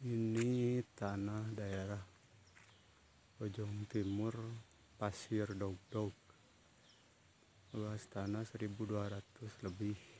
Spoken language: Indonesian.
ini tanah daerah Bojong Timur Pasir Dog Dog luas tanah 1200 lebih